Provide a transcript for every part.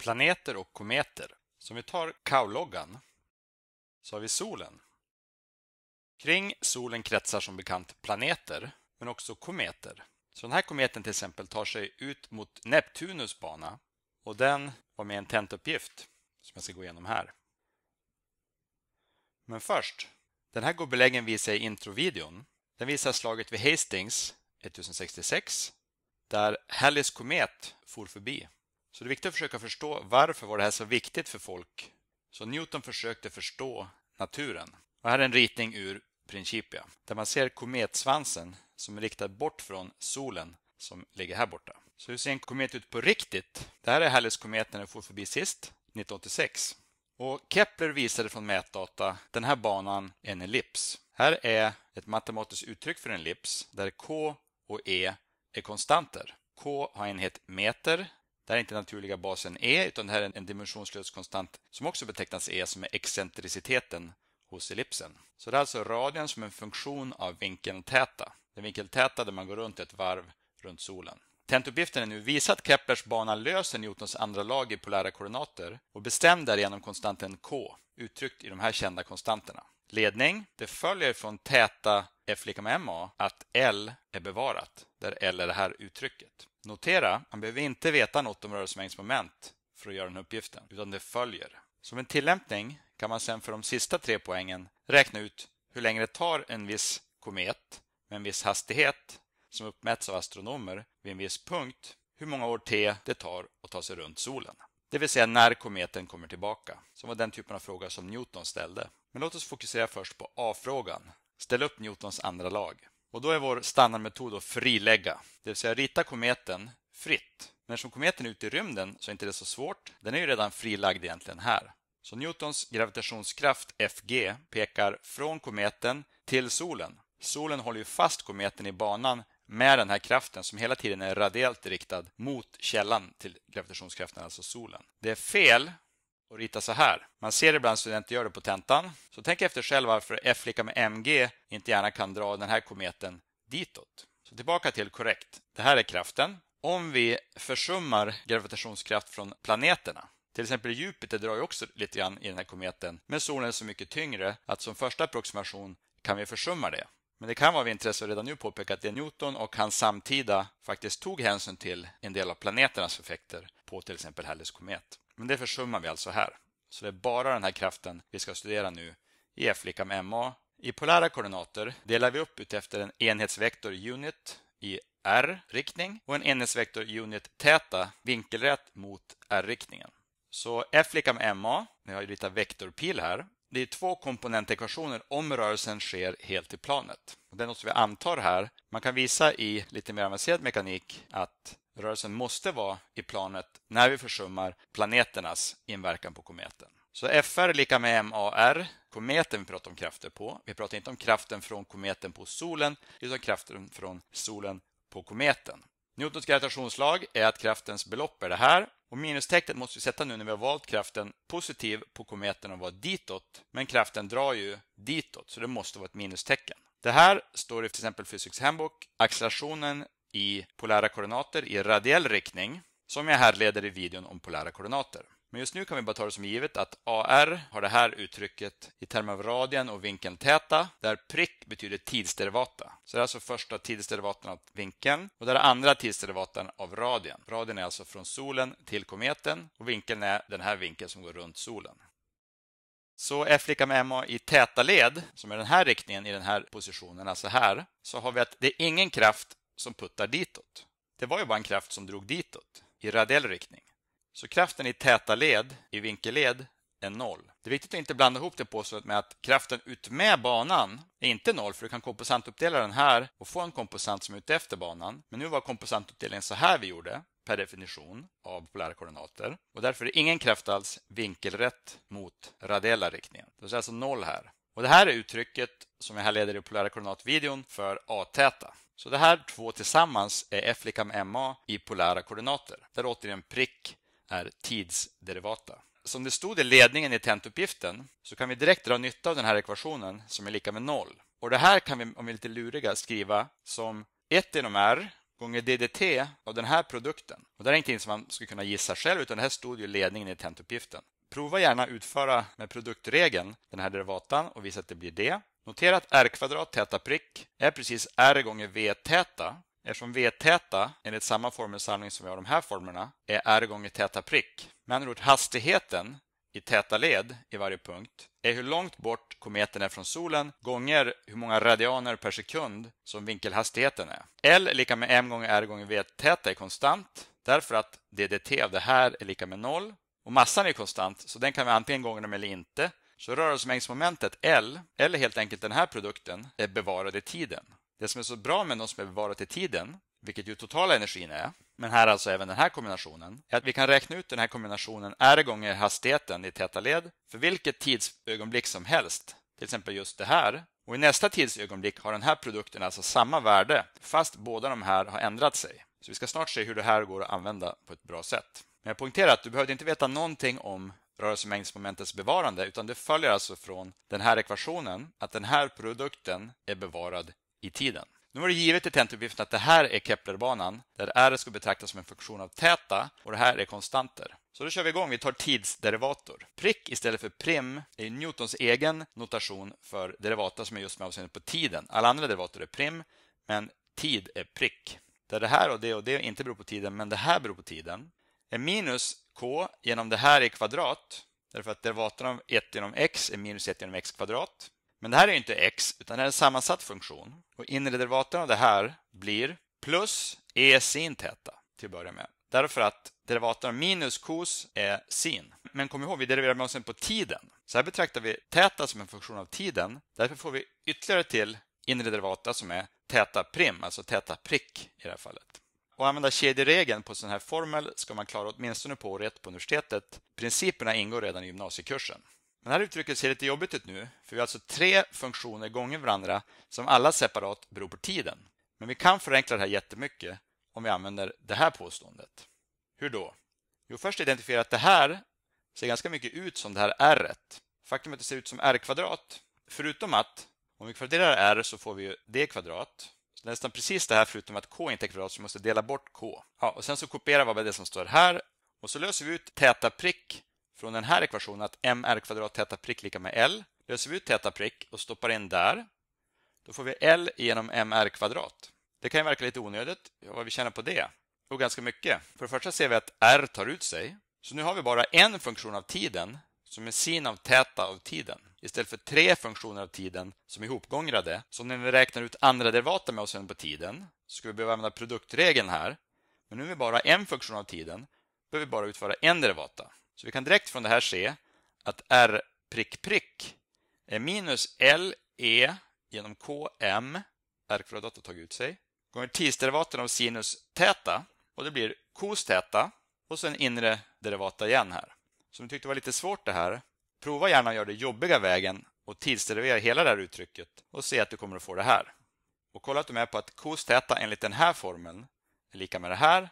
planeter och kometer. Så om vi tar Kao-loggan så har vi solen. Kring solen kretsar som bekant planeter, men också kometer. Så den här kometen till exempel tar sig ut mot Neptunus bana och den var med en tentuppgift som jag ska gå igenom här. Men först, den här går beläggen visar i introvideon. Den visar slaget vid Hastings 1066 där Halleys komet for förbi. Så det är viktigt att försöka förstå varför var det här så viktigt för folk. Så Newton försökte förstå naturen. Och här är en ritning ur Principia där man ser kometsvansen som är riktad bort från solen som ligger här borta. Så hur ser en komet ut på riktigt? Det här är Halleys komet när den for förbi sist, 1986. Och Kepler visade från mätdata den här banan en ellips. Här är ett matematiskt uttryck för en ellips där K och E är konstanter. K har enhet meter det här är inte den naturliga basen E, utan det här är en dimensionslös konstant som också betecknas E, som är excentriciteten hos ellipsen. Så det är alltså radien som en funktion av vinkeltäta. Den vinkeltäta där man går runt ett varv runt solen. Tentuppgiften är nu visa att Keplers bana löser Newtons andra lag i polära koordinater och bestäm därigenom konstanten k, uttryckt i de här kända konstanterna. Ledning. Det följer från täta F lika med MA att L är bevarat, där L är det här uttrycket. Notera, man behöver inte veta något om rörelsemängdsmoment för att göra den här uppgiften, utan det följer. Som en tillämpning kan man sen för de sista tre poängen räkna ut hur länge det tar en viss komet med en viss hastighet som uppmätts av astronomer vid en viss punkt hur många år t det tar att ta sig runt solen. Det vill säga när kometen kommer tillbaka, som var den typen av fråga som Newton ställde. Men låt oss fokusera först på A-frågan, Ställ upp Newtons andra lag. Och då är vår standardmetod att frilägga, det vill säga rita kometen fritt. Men eftersom kometen är ute i rymden så är inte det så svårt. Den är ju redan frilagd egentligen här. Så Newtons gravitationskraft Fg pekar från kometen till solen. Solen håller ju fast kometen i banan med den här kraften som hela tiden är radiellt riktad mot källan till gravitationskraften, alltså solen. Det är fel och rita så här. Man ser ibland studenter gör det på tentan. Så tänk efter själv varför f lika med mg inte gärna kan dra den här kometen ditåt. Så tillbaka till korrekt. Det här är kraften. Om vi försummar gravitationskraft från planeterna till exempel Jupiter drar ju också lite grann i den här kometen, men solen är så mycket tyngre att som första approximation kan vi försumma det. Men det kan vara av intresse att redan nu påpeka att det Newton och hans samtida faktiskt tog hänsyn till en del av planeternas effekter på till exempel Halleys komet. Men det försummar vi alltså här. Så det är bara den här kraften vi ska studera nu. EF lika med MA. I polära koordinater delar vi upp utefter en enhetsvektor unit i R-riktning och en enhetsvektor unit täta vinkelrätt mot R-riktningen. Så F lika med MA, nu har jag ritat vektorpil här, det är två komponentekvationer om rörelsen sker helt i planet. det är något som vi antar här. Man kan visa i lite mer avancerad mekanik att Rörelsen måste vara i planet när vi försummar planeternas inverkan på kometen. Så FR är lika med MAR, kometen vi pratar om krafter på. Vi pratar inte om kraften från kometen på solen, utan kraften från solen på kometen. Newtons gravitationslag är att kraftens belopp är det här. Och minustecknet måste vi sätta nu när vi har valt kraften positiv på kometen och vara ditåt. Men kraften drar ju ditåt, så det måste vara ett minustecken. Det här står i till exempel Physics Handbook. Accelerationen i polära koordinater i radiell riktning som jag härleder i videon om polära koordinater. Men just nu kan vi bara ta det som givet att AR har det här uttrycket i termer av radien och vinkeln täta. där prick betyder tidsderivata. Så det är alltså första tidsderivaten av vinkeln och där är andra tidsderivaten av radien. Radien är alltså från solen till kometen och vinkeln är den här vinkeln som går runt solen. Så F lika med MA i täta led, som är den här riktningen i den här positionen, alltså här, så har vi att det är ingen kraft som puttar ditåt. Det var ju bara en kraft som drog ditåt, i radiell riktning. Så kraften i täta led, i vinkelled, är noll. Det är viktigt att inte blanda ihop det påståendet med att kraften utmed banan är inte noll, för du kan komposantuppdela den här och få en komposant som är ute efter banan. Men nu var komposantuppdelningen så här vi gjorde, per definition, av polära koordinater. Och därför är ingen kraft alls vinkelrätt mot radiella riktningen. Det är alltså noll här. Och Det här är uttrycket som jag härleder i polära koordinatvideon för A-täta. Så det här två tillsammans är f lika med ma i polära koordinater, där återigen prick är tidsderivata. Som det stod i ledningen i tentuppgiften så kan vi direkt dra nytta av den här ekvationen som är lika med noll. Och det här kan vi, om vi är lite luriga, skriva som 1 genom r gånger ddt av den här produkten. Och det är ingenting som man skulle kunna gissa själv, utan det här stod ju ledningen i tentuppgiften. Prova gärna att utföra med produktregeln den här derivatan och visa att det blir det. Notera att r-kvadrat täta prick är precis r gånger v-täta Eftersom v-täta, enligt samma formelsamling som vi har de här formerna, är r gånger täta prick. Med andra ord, hastigheten i täta led i varje punkt är hur långt bort kometen är från solen gånger hur många radianer per sekund som vinkelhastigheten är. L är lika med m gånger r gånger v-täta är konstant därför att ddt av det här är lika med noll. Och massan är konstant, så den kan vi antingen gångerna med eller inte. Så rörelsemängdsmomentet L, eller helt enkelt den här produkten, är bevarad i tiden. Det som är så bra med något som är bevarat i tiden, vilket ju totala energin är, men här alltså även den här kombinationen, är att vi kan räkna ut den här kombinationen r gånger hastigheten i täta led för vilket tidsögonblick som helst, till exempel just det här. Och i nästa tidsögonblick har den här produkten alltså samma värde, fast båda de här har ändrat sig. Så vi ska snart se hur det här går att använda på ett bra sätt. Men jag poängterar att du behövde inte veta någonting om rörelsemängdsmomentets bevarande utan det följer alltså från den här ekvationen att den här produkten är bevarad i tiden. Nu var det givet i tentuppgiften att det här är Keplerbanan där r ska betraktas som en funktion av täta och det här är konstanter. Så då kör vi igång. Vi tar tidsderivator. Prick istället för prim är Newtons egen notation för derivata som är just med avseende på tiden. Alla andra derivator är prim, men tid är prick. Där det här och det och det inte beror på tiden, men det här beror på tiden. Är minus k genom det här i kvadrat. Därför att derivaten av 1 genom x är minus 1 genom x kvadrat. Men det här är inte x, utan det är en sammansatt funktion. Och inre derivaten av det här blir plus e sin theta till att börja med. Därför att derivaten av minus kos är sin. Men kom ihåg, vi deriverar med oss på tiden. Så här betraktar vi täta som en funktion av tiden. Därför får vi ytterligare till inre derivata som är täta prim, alltså täta prick i det här fallet. Och använda kedjeregeln på sån här formel ska man klara åtminstone på år 1 på universitetet. Principerna ingår redan i gymnasiekursen. Men det här uttrycket ser lite jobbigt ut nu, för vi har alltså tre funktioner gånger varandra som alla separat beror på tiden. Men vi kan förenkla det här jättemycket om vi använder det här påståendet. Hur då? Jo, först identifiera att det här ser ganska mycket ut som det här r. -et. Faktum är att det ser ut som r kvadrat, förutom att om vi kvadrerar r så får vi ju d kvadrat nästan precis det här förutom att k inte är kvadrat, så vi måste dela bort k. Ja, och sen så kopierar vi det som står här och så löser vi ut täta prick från den här ekvationen att mr kvadrat täta prick lika med l. Löser vi ut täta prick och stoppar in där, då får vi l genom mr kvadrat. Det kan ju verka lite onödigt, ja, vad vi känner på det. Och ganska mycket. För det första ser vi att r tar ut sig. Så nu har vi bara en funktion av tiden som är sin av täta av tiden istället för tre funktioner av tiden som är ihopgångrade. Så när vi räknar ut andra derivaten med oss på tiden så skulle vi behöva använda produktregeln här. Men nu är vi bara en funktion av tiden behöver vi bara utföra en derivata. Så vi kan direkt från det här se att r prick prick är minus l e genom km r-kvadrat har tagit ut sig gånger tidsderivaten av sinus täta och det blir cos täta och sen inre derivata igen här. Som vi tyckte var lite svårt det här Prova gärna att göra det jobbiga vägen och tidsderivera hela det här uttrycket och se att du kommer att få det här. Och kolla att du är med på att kos täta enligt den här formeln är lika med det här.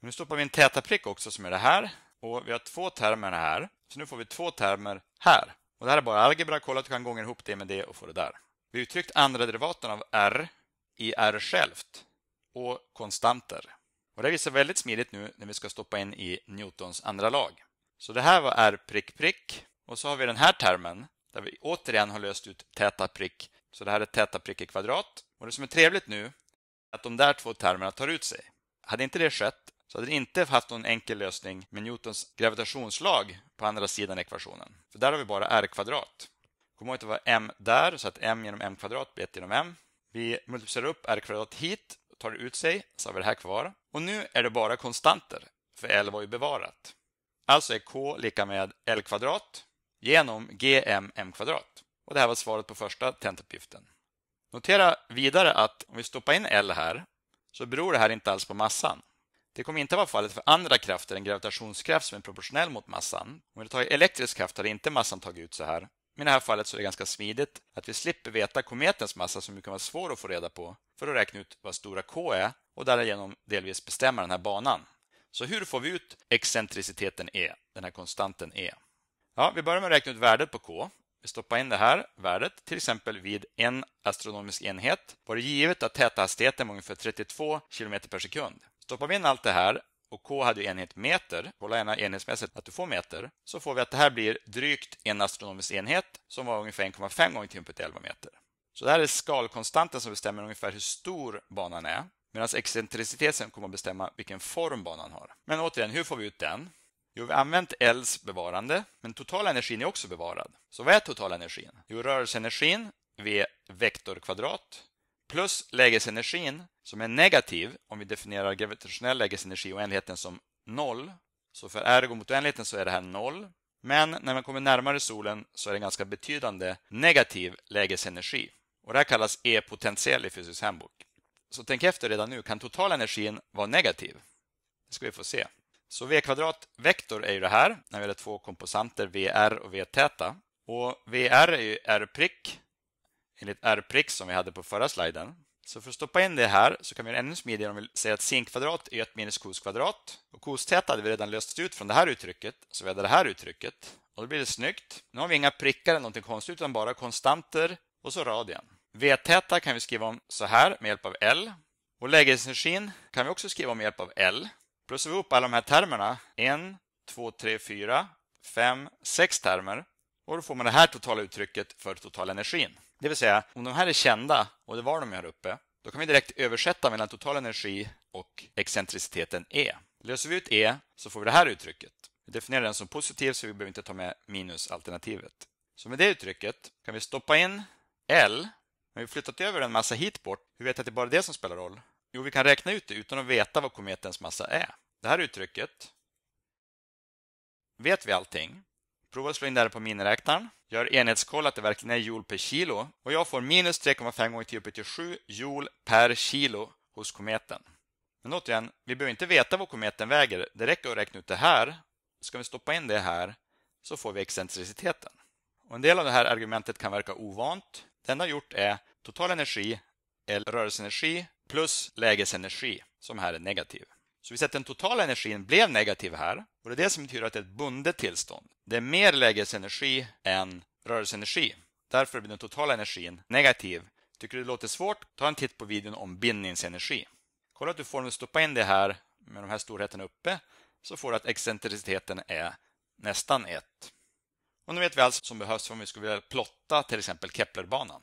Nu stoppar vi en täta prick också som är det här och vi har två termer här. Så nu får vi två termer här. Och det här är bara algebra. Kolla att du kan gånga ihop det med det och få det där. Vi har uttryckt andra derivaten av r i r självt och konstanter. Och det visar väldigt smidigt nu när vi ska stoppa in i Newtons andra lag. Så det här var r prick prick och så har vi den här termen där vi återigen har löst ut täta prick. Så det här är täta prick i kvadrat. Och det som är trevligt nu är att de där två termerna tar ut sig. Hade inte det skett så hade det inte haft någon enkel lösning med Newtons gravitationslag på andra sidan ekvationen. För där har vi bara r kvadrat. Kom ihåg att det var m där, så att m genom m kvadrat blir 1 genom m. Vi multiplicerar upp r kvadrat hit, tar det ut sig, så har vi det här kvar. Och nu är det bara konstanter, för l var ju bevarat. Alltså är k lika med l kvadrat genom gmm kvadrat. Och Det här var svaret på första tentuppgiften. Notera vidare att om vi stoppar in L här så beror det här inte alls på massan. Det kommer inte vara fallet för andra krafter än gravitationskraft som är proportionell mot massan. Om vi tar elektrisk kraft har inte massan tagit ut så här. Men i det här fallet så är det ganska smidigt att vi slipper veta kometens massa som kan vara svår att få reda på för att räkna ut vad stora K är och därigenom delvis bestämma den här banan. Så hur får vi ut excentriciteten E, den här konstanten E? Ja, vi börjar med att räkna ut värdet på K. Vi stoppar in det här värdet, till exempel vid en astronomisk enhet, var det givet att täthastigheten var ungefär 32 km per sekund. Stoppar vi in allt det här och K hade ju enhet meter, kolla gärna enhetsmässigt att du får meter, så får vi att det här blir drygt en astronomisk enhet som var ungefär 1,5 gånger 10 11 meter. Så det här är skalkonstanten som bestämmer ungefär hur stor banan är, medan excentriciteten kommer att bestämma vilken form banan har. Men återigen, hur får vi ut den? Jo, vi har använt Ls bevarande, men totala energin är också bevarad. Så vad är totala energin? Jo, rörelseenergin V vektorkvadrat plus lägesenergin som är negativ om vi definierar gravitationell lägesenergi och oändligheten som noll. Så för ergo mot oändligheten så är det här noll. Men när man kommer närmare solen så är det ganska betydande negativ lägesenergi. Och det här kallas E-potentiell i fysisk handbok. Så tänk efter redan nu, kan energin vara negativ? Det ska vi få se. Så v vektor är ju det här, när vi har två komposanter vr och vθ. Och vr är ju r' prick enligt r' prick som vi hade på förra sliden. Så för att stoppa in det här så kan vi göra ännu smidigare om vi säger att sin kvadrat är 1 minus kos kvadrat. Och kos täta hade vi redan löst ut från det här uttrycket, så vi hade det här uttrycket. Och då blir det snyggt. Nu har vi inga prickar eller någonting konstigt, utan bara konstanter och så radien. V-täta kan vi skriva om så här med hjälp av L. Och lägesenergin kan vi också skriva om med hjälp av L. Plussar vi upp alla de här termerna, en, två, tre, fyra, fem, sex termer, och då får man det här totala uttrycket för totalenergin. Det vill säga, om de här är kända, och det var de här uppe, då kan vi direkt översätta mellan total energi och excentriciteten E. Löser vi ut E så får vi det här uttrycket. Vi definierar den som positiv så vi behöver inte ta med minusalternativet. Så med det uttrycket kan vi stoppa in L. men vi har flyttat över en massa hit bort, hur vet jag att det är bara det som spelar roll? Jo, vi kan räkna ut det utan att veta vad kometens massa är. Det här uttrycket. Vet vi allting? Prova att slå in det här på miniräknaren. Gör enhetskoll att det verkligen är joule per kilo och jag får minus 3,5 gånger 10 upphöjt till 7 joule per kilo hos kometen. Men återigen, vi behöver inte veta vad kometen väger. Det räcker att räkna ut det här. Ska vi stoppa in det här så får vi excentriciteten. Och en del av det här argumentet kan verka ovant. Det enda gjort är total energi, eller rörelseenergi, plus lägesenergi, som här är negativ. Så vi ser att den totala energin blev negativ här och det är det som betyder att det är ett bundet tillstånd. Det är mer lägesenergi än rörelseenergi. Därför blir den totala energin negativ. Tycker du det låter svårt? Ta en titt på videon om bindningsenergi. Kolla att du får, om du stoppar in det här med de här storheterna uppe, så får du att excentriciteten är nästan 1. Och nu vet vi allt som behövs om vi skulle vilja plotta till exempel Keplerbanan.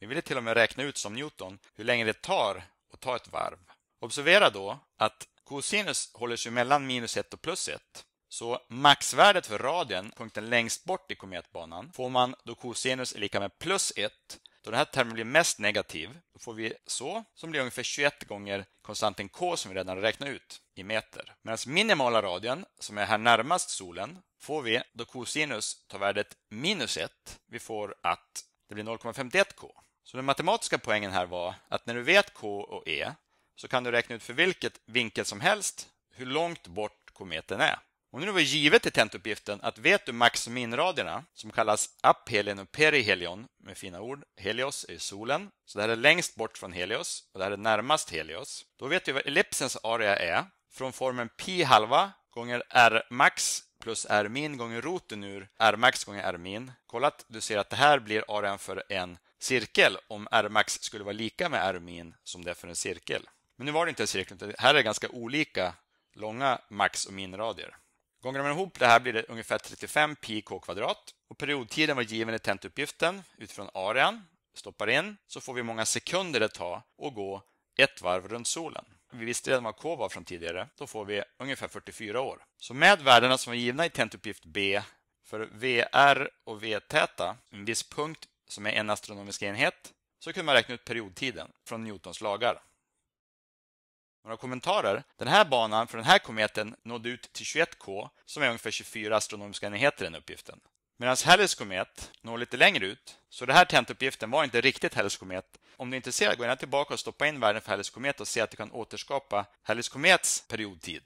Vi ville till och med räkna ut som Newton hur länge det tar att ta ett varv. Observera då att Cosinus håller sig mellan minus 1 och plus 1. Så maxvärdet för radien, punkten längst bort i kometbanan, får man då cosinus är lika med plus 1. Då den här termen blir mest negativ, då får vi så, som blir ungefär 21 gånger konstanten k som vi redan har räknat ut i meter. Medan minimala radien, som är här närmast solen, får vi då cosinus tar värdet minus 1. Vi får att det blir 0,51k. Så den matematiska poängen här var att när du vet k och e så kan du räkna ut för vilket vinkel som helst hur långt bort kometen är. Och nu var givet i tentuppgiften att vet du max och minradierna som kallas aphelion och perihelion med fina ord. Helios är solen, så det här är längst bort från Helios och det här är närmast Helios. Då vet vi vad ellipsens area är från formen pi halva gånger r max plus r min gånger roten ur r max gånger r min. Kolla att du ser att det här blir arean för en cirkel om r max skulle vara lika med r min som det är för en cirkel. Men nu var det inte utan här är det ganska olika långa max och minradier. Gångar man ihop det här blir det ungefär 35 pi k kvadrat. Och periodtiden var given i tentuppgiften utifrån arean. Stoppar in så får vi många sekunder det tar att gå ett varv runt solen. Vi visste redan vad k var från tidigare. Då får vi ungefär 44 år. Så med värdena som var givna i tentuppgift B för VR och V-täta, en viss punkt som är en astronomisk enhet, så kunde man räkna ut periodtiden från Newtons lagar. Några kommentarer? Den här banan för den här kometen nådde ut till 21K som är ungefär 24 astronomiska enheter i den uppgiften. Medan Halleys komet når lite längre ut, så den här tentuppgiften var inte riktigt Halleys komet. Om du är intresserad, gå gärna tillbaka och stoppa in värden för Halleys komet och se att du kan återskapa Halleys komets periodtid,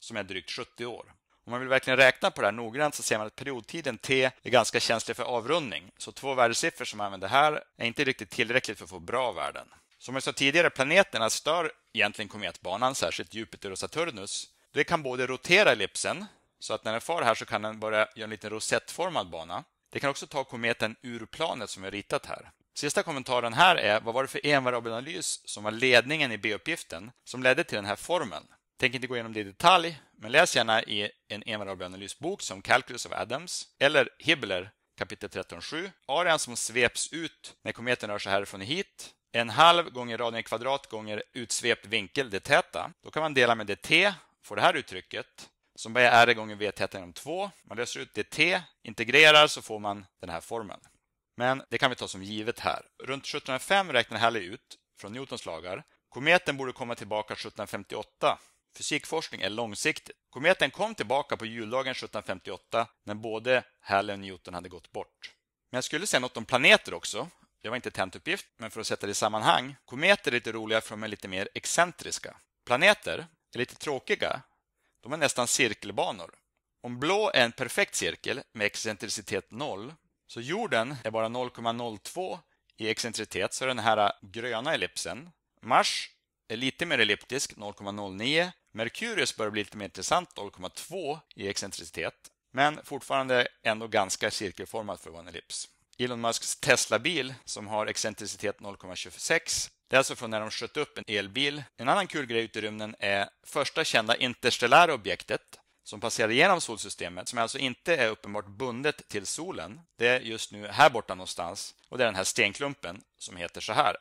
som är drygt 70 år. Om man vill verkligen räkna på det här noggrant så ser man att periodtiden T är ganska känslig för avrundning. Så två värdesiffror som man använder här är inte riktigt tillräckligt för att få bra värden. Som jag sa tidigare, planeterna stör egentligen kometbanan, särskilt Jupiter och Saturnus. Det kan både rotera ellipsen, så att när den far här så kan den börja göra en liten rosettformad bana. Det kan också ta kometen ur planet som vi har ritat här. Sista kommentaren här är, vad var det för envariabelanalys som var ledningen i B-uppgiften som ledde till den här formeln? Tänker inte gå igenom det i detalj, men läs gärna i en envariabelanalysbok som Calculus of Adams eller Hibbler kapitel 13.7, arean som sveps ut när kometen rör sig härifrån och hit en halv gånger radien i kvadrat gånger utsvept vinkel, det täta. Då kan man dela med dt, får det här uttrycket som bara är r gånger v täta genom 2. Man löser ut dt, integrerar så får man den här formeln. Men det kan vi ta som givet här. Runt 1705 räknar Halley ut, från Newtons lagar, kometen borde komma tillbaka 1758. Fysikforskning är långsiktigt. Kometen kom tillbaka på juldagen 1758 när både Halley och Newton hade gått bort. Men jag skulle säga något om planeter också. Det var inte tentuppgift, men för att sätta det i sammanhang. Kometer är lite roliga för de är lite mer excentriska. Planeter är lite tråkiga. De är nästan cirkelbanor. Om blå är en perfekt cirkel med excentricitet 0, så jorden är bara 0,02 i excentricitet, så är den här gröna ellipsen. Mars är lite mer elliptisk, 0,09. Merkurius börjar bli lite mer intressant, 0,2 i excentricitet. Men fortfarande ändå ganska cirkelformad för att vara en ellips. Elon Musks Tesla-bil som har excentricitet 0,26. Det är alltså från när de sköt upp en elbil. En annan kul grej ute i rymden är första kända interstellära objektet som passerar genom solsystemet, som alltså inte är uppenbart bundet till solen. Det är just nu här borta någonstans och det är den här stenklumpen som heter så här.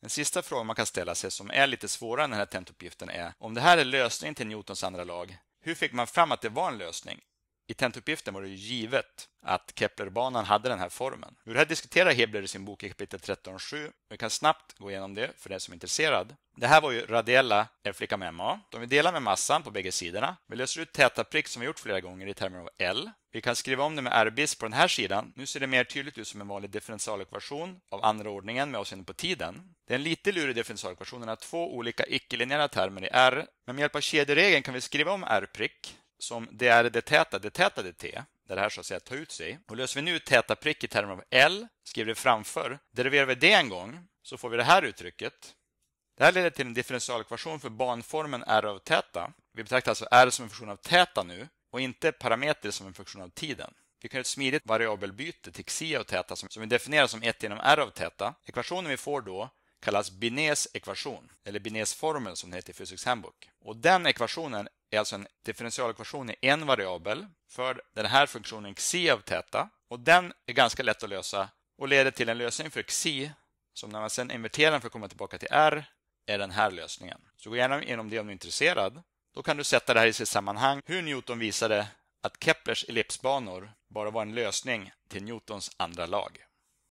Den sista frågan man kan ställa sig, som är lite svårare än den här tentuppgiften, är om det här är lösningen till Newtons andra lag, hur fick man fram att det var en lösning? i tentuppgiften var det givet att Keplerbanan hade den här formen. Hur det här diskuterar Hebler i sin bok i kapitel 13.7. Vi kan snabbt gå igenom det för den som är intresserad. Det här var ju radiella F lika med MA. Om vi delar med massan på bägge sidorna. Vi löser ut täta prick som vi gjort flera gånger i termer av L. Vi kan skriva om det med RBIS på den här sidan. Nu ser det mer tydligt ut som en vanlig differentialekvation av andra ordningen med avseende på tiden. Det är en lite lurig differentialekvation. Den har två olika icke-linjära termer i R. Men med hjälp av kedjeregeln kan vi skriva om R prick som det är det täta, det tätade t, där det här så att säga tar ut sig. Och löser vi nu täta prick i termer av L, skriver det framför, deriverar vi det en gång så får vi det här uttrycket. Det här leder till en differentialekvation för banformen r av täta. Vi betraktar alltså r som en funktion av täta nu och inte parameter som en funktion av tiden. Vi kan göra ett smidigt variabelbyte till xi av täta som, vi definierar som 1 genom r av täta. Ekvationen vi får då kallas Binets ekvation, eller Binets formel som den heter i Physics Handbook. Och den ekvationen är alltså en differentialekvation i en variabel för den här funktionen xi av täta. Och den är ganska lätt att lösa och leder till en lösning för xi som när man sen inverterar den för att komma tillbaka till r är den här lösningen. Så gå gärna igenom det om du är intresserad. Då kan du sätta det här i sitt sammanhang hur Newton visade att Keplers ellipsbanor bara var en lösning till Newtons andra lag.